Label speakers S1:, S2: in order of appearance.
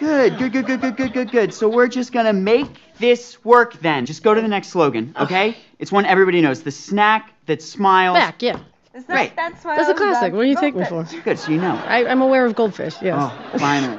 S1: Good, good, good, good, good, good, good, good. So we're just gonna make this work then. Just go to the next slogan, okay? It's one everybody knows. The snack that smiles. Back, yeah.
S2: Is
S3: that, That's, why That's a classic. What do
S1: you take me for? Good, so you know. I, I'm aware of goldfish, yes. Oh, finally.